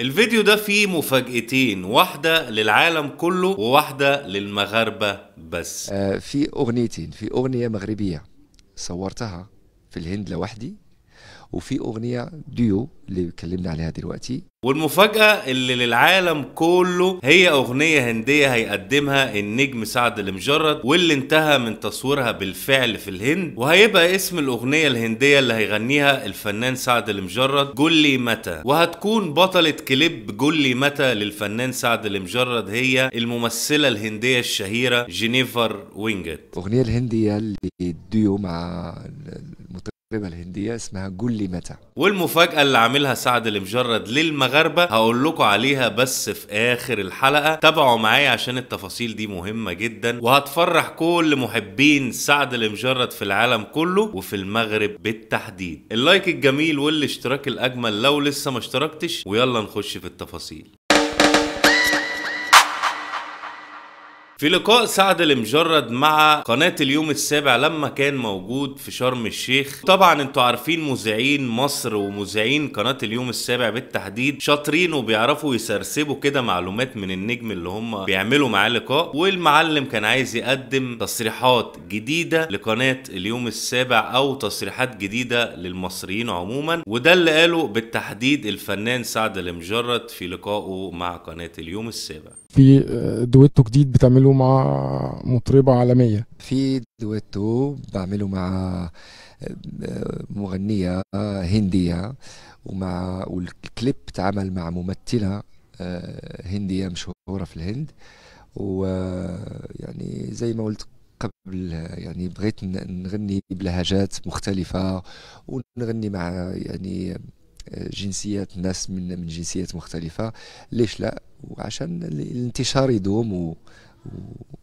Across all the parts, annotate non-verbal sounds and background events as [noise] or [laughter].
الفيديو ده فيه مفاجأتين واحدة للعالم كله وواحدة للمغاربة بس آه في أغنيتين في أغنية مغربية صورتها في الهند لوحدي وفي اغنيه ديو اللي اتكلمنا عليها دلوقتي والمفاجاه اللي للعالم كله هي اغنيه هنديه هيقدمها النجم سعد المجرد واللي انتهى من تصويرها بالفعل في الهند وهيبقى اسم الاغنيه الهنديه اللي هيغنيها الفنان سعد المجرد جولي متى وهتكون بطله كليب جولي متى للفنان سعد المجرد هي الممثله الهنديه الشهيره جينيفر وينجت الاغنيه الهنديه اللي ديو مع المحببه الهنديه اسمها جولي لي متى والمفاجاه اللي عاملها سعد المجرد للمغاربه هقول لكم عليها بس في اخر الحلقه تابعوا معايا عشان التفاصيل دي مهمه جدا وهتفرح كل محبين سعد المجرد في العالم كله وفي المغرب بالتحديد اللايك الجميل والاشتراك الاجمل لو لسه ما اشتركتش ويلا نخش في التفاصيل في لقاء سعد المجرد مع قناة اليوم السابع لما كان موجود في شرم الشيخ طبعا انتوا عارفين مذيعين مصر ومذيعين قناة اليوم السابع بالتحديد شاطرين وبيعرفوا يسرسبوا كده معلومات من النجم اللي هم بيعملوا معاه لقاء والمعلم كان عايز يقدم تصريحات جديدة لقناة اليوم السابع او تصريحات جديدة للمصريين عموما وده اللي قاله بالتحديد الفنان سعد المجرد في لقائه مع قناة اليوم السابع في آه، دويتو جديد بتعمله مع مطربه عالميه في دويتو بعمله مع آه، مغنيه هنديه ومع والكليب تعمل مع ممثله آه، هنديه مشهوره في الهند ويعني زي ما قلت قبل يعني بغيت نغني بلهجات مختلفة ونغني مع يعني جنسيات ناس من من جنسيات مختلفة ليش لا وعشان الانتشار يدوم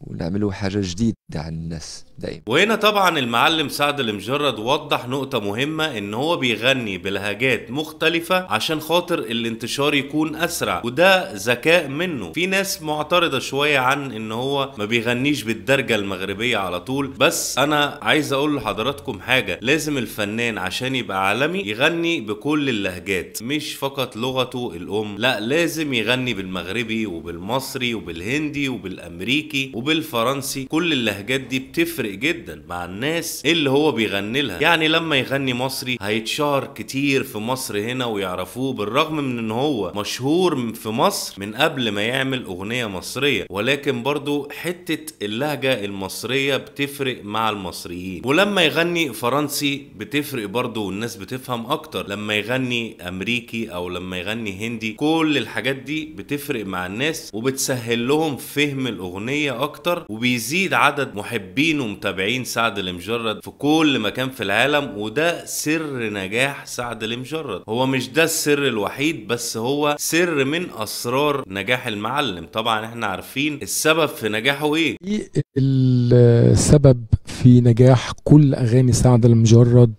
ونعملوا حاجه جديده عن الناس دايما وهنا طبعا المعلم سعد المجرد وضح نقطه مهمه ان هو بيغني بلهجات مختلفه عشان خاطر الانتشار يكون اسرع وده ذكاء منه في ناس معترضه شويه عن ان هو ما بيغنيش بالدرجه المغربيه على طول بس انا عايز اقول لحضراتكم حاجه لازم الفنان عشان يبقى عالمي يغني بكل اللهجات مش فقط لغته الام لا لازم يغني بالمغربي وبالمصري وبالهندي وبالامريكي بالامريكي وبالفرنسي كل اللهجات دي بتفرق جدا مع الناس اللي هو بيغني لها يعني لما يغني مصري هيتشهر كتير في مصر هنا ويعرفوه بالرغم من ان هو مشهور في مصر من قبل ما يعمل اغنيه مصريه ولكن برضو حته اللهجه المصريه بتفرق مع المصريين ولما يغني فرنسي بتفرق برضو والناس بتفهم اكتر لما يغني امريكي او لما يغني هندي كل الحاجات دي بتفرق مع الناس وبتسهل لهم فهم الاغنيه الاغنيه اكتر وبيزيد عدد محبين ومتابعين سعد المجرد في كل مكان في العالم وده سر نجاح سعد المجرد هو مش ده السر الوحيد بس هو سر من اسرار نجاح المعلم طبعا احنا عارفين السبب في نجاحه ايه, إيه السبب في نجاح كل اغاني سعد المجرد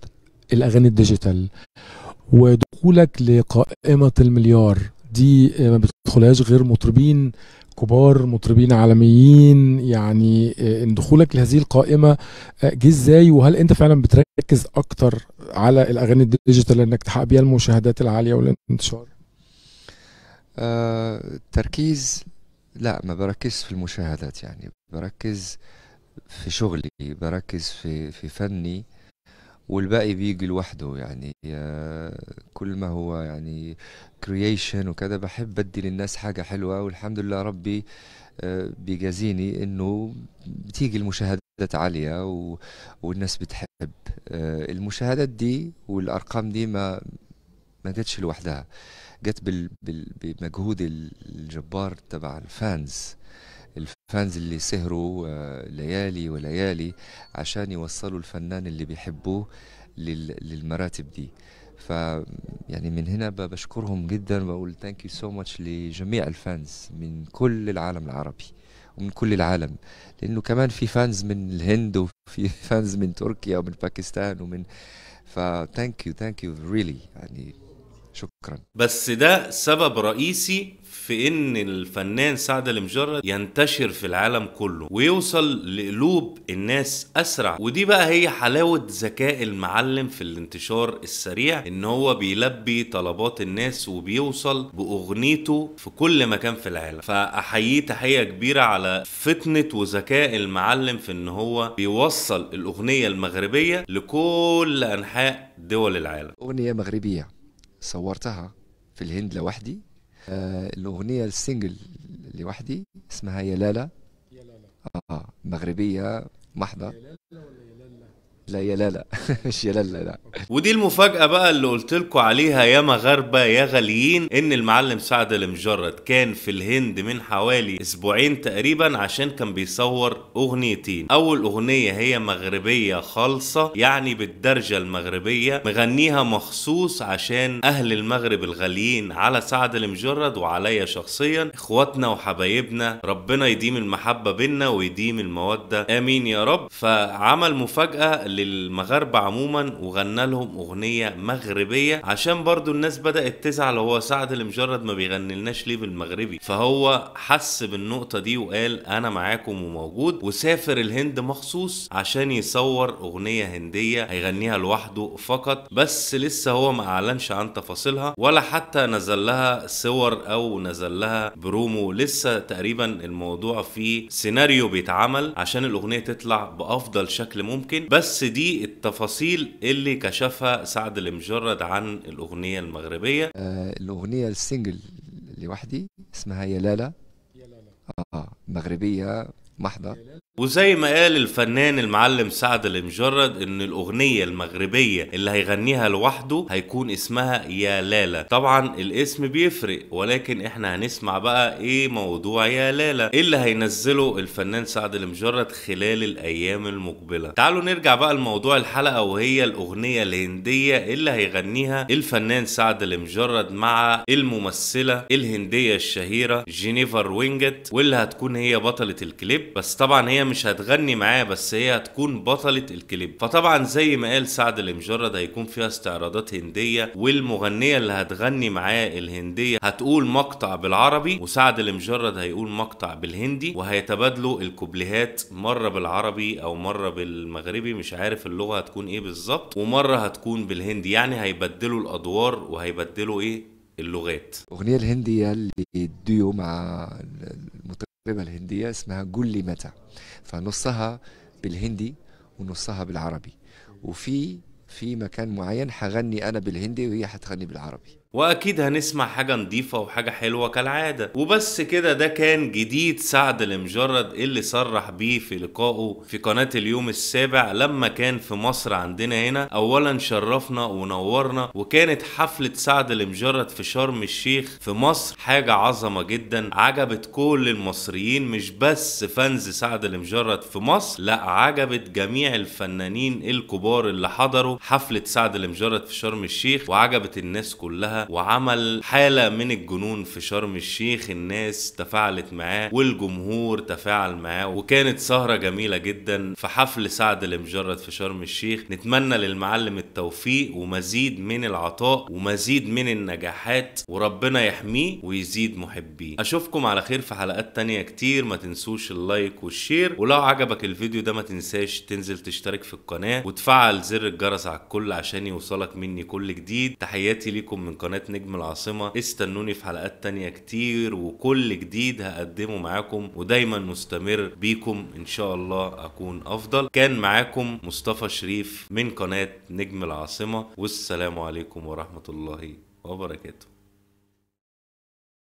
الاغاني الديجيتال ودخولك لقائمه المليار دي آه، ما بتدخلهاش غير مطربين كبار مطربين عالميين يعني آه، ان دخولك لهذه القائمه آه، جه ازاي وهل انت فعلا بتركز اكتر على الاغاني الديجيتال انك تحقق بيها المشاهدات العاليه والانتشار التركيز لا ما بركزش في المشاهدات يعني بركز في شغلي بركز في في فني والباقي بيجي لوحده يعني كل ما هو يعني كرييشن وكذا بحب بدي للناس حاجه حلوه والحمد لله ربي آه، بيجازيني انه بتيجي المشاهدات عاليه و... والناس بتحب آه، المشاهدات دي والارقام دي ما ما جاتش لوحدها جت بال... بال... بمجهود الجبار تبع الفانز الفانز اللي سهروا آه، ليالي وليالي عشان يوصلوا الفنان اللي بيحبوه للمراتب دي ف يعني من هنا بشكرهم جدا بقول ثانك يو سو ماتش لجميع الفانز من كل العالم العربي ومن كل العالم لانه كمان في فانز من الهند وفي فانز من تركيا ومن باكستان ومن ف ثانك يو ثانك يو ريلي يعني شكرا بس ده سبب رئيسي في ان الفنان سعد المجرد ينتشر في العالم كله ويوصل لقلوب الناس اسرع ودي بقى هي حلاوه ذكاء المعلم في الانتشار السريع ان هو بيلبي طلبات الناس وبيوصل باغنيته في كل مكان في العالم فاحييه تحيه كبيره على فتنه وذكاء المعلم في ان هو بيوصل الاغنيه المغربيه لكل انحاء دول العالم اغنيه مغربيه صورتها في الهند لوحدي آه الاغنيه السنجل لوحدي اسمها يا لالا آه مغربيه محضه لا يا لا لا [laughs] مش يا لا لا, ودي المفاجاه بقى اللي قلت لكم عليها يا مغاربه يا غاليين ان المعلم سعد المجرد كان في الهند من حوالي اسبوعين تقريبا عشان كان بيصور اغنيتين اول اغنيه هي مغربيه خالصه يعني بالدرجه المغربيه مغنيها مخصوص عشان اهل المغرب الغاليين على سعد المجرد وعليا شخصيا اخواتنا وحبايبنا ربنا يديم المحبه بينا ويديم الموده امين يا رب فعمل مفاجاه للمغاربة عموما وغنى لهم أغنية مغربية عشان برضو الناس بدأت تزعل هو سعد لمجرد ما بيغني لناش ليه بالمغربي فهو حس بالنقطة دي وقال أنا معاكم وموجود وسافر الهند مخصوص عشان يصور أغنية هندية هيغنيها لوحده فقط بس لسه هو ما أعلنش عن تفاصيلها ولا حتى نزل لها صور أو نزل لها برومو لسه تقريبا الموضوع فيه سيناريو بيتعمل عشان الأغنية تطلع بأفضل شكل ممكن بس دي التفاصيل اللي كشفها سعد المجرد عن الأغنية المغربية آه الأغنية السنجل لوحدي اسمها يا لالا يا لالا آه مغربية محضة وزي ما قال الفنان المعلم سعد المجرد ان الاغنية المغربية اللي هيغنيها لوحده هيكون اسمها يا لالا طبعا الاسم بيفرق ولكن احنا هنسمع بقى ايه موضوع يا لالا اللي هينزله الفنان سعد المجرد خلال الايام المقبلة تعالوا نرجع بقى لموضوع الحلقة وهي الاغنية الهندية اللي هيغنيها الفنان سعد المجرد مع الممثلة الهندية الشهيرة جينيفر وينجت واللي هتكون هي بطلة الكليب بس طبعا هي مش هتغني معاه بس هي هتكون بطلة الكليب فطبعا زي ما قال سعد المجرد هيكون فيها استعراضات هندية والمغنية اللي هتغني معاه الهندية هتقول مقطع بالعربي وسعد المجرد هيقول مقطع بالهندي وهيتبادلوا الكوبليهات مرة بالعربي او مرة بالمغربي مش عارف اللغة هتكون ايه بالظبط ومرة هتكون بالهندي يعني هيبدلوا الادوار وهيبدلوا ايه اللغات الاغنيه الهنديه اللي ديو مع القمة الهندية اسمها قل متى فنصها بالهندي ونصها بالعربي وفي في مكان معين حغني انا بالهندي وهي حتغني بالعربي واكيد هنسمع حاجه نظيفه وحاجه حلوه كالعاده وبس كده ده كان جديد سعد لمجرد اللي صرح بيه في لقائه في قناه اليوم السابع لما كان في مصر عندنا هنا اولا شرفنا ونورنا وكانت حفله سعد لمجرد في شرم الشيخ في مصر حاجه عظمه جدا عجبت كل المصريين مش بس فانز سعد لمجرد في مصر لا عجبت جميع الفنانين الكبار اللي حضروا حفله سعد لمجرد في شرم الشيخ وعجبت الناس كلها وعمل حالة من الجنون في شرم الشيخ الناس تفاعلت معاه والجمهور تفاعل معاه وكانت سهرة جميلة جدا في حفل سعد المجرد في شرم الشيخ نتمنى للمعلم التوفيق ومزيد من العطاء ومزيد من النجاحات وربنا يحميه ويزيد محبيه اشوفكم على خير في حلقات تانية كتير ما تنسوش اللايك والشير ولو عجبك الفيديو ده ما تنساش تنزل تشترك في القناة وتفعل زر الجرس على الكل عشان يوصلك مني كل جديد تحياتي ليكم من قناة قناة نجم العاصمة استنوني في حلقات تانية كتير وكل جديد هقدمه معاكم ودايما مستمر بيكم ان شاء الله اكون افضل كان معاكم مصطفى شريف من قناة نجم العاصمة والسلام عليكم ورحمة الله وبركاته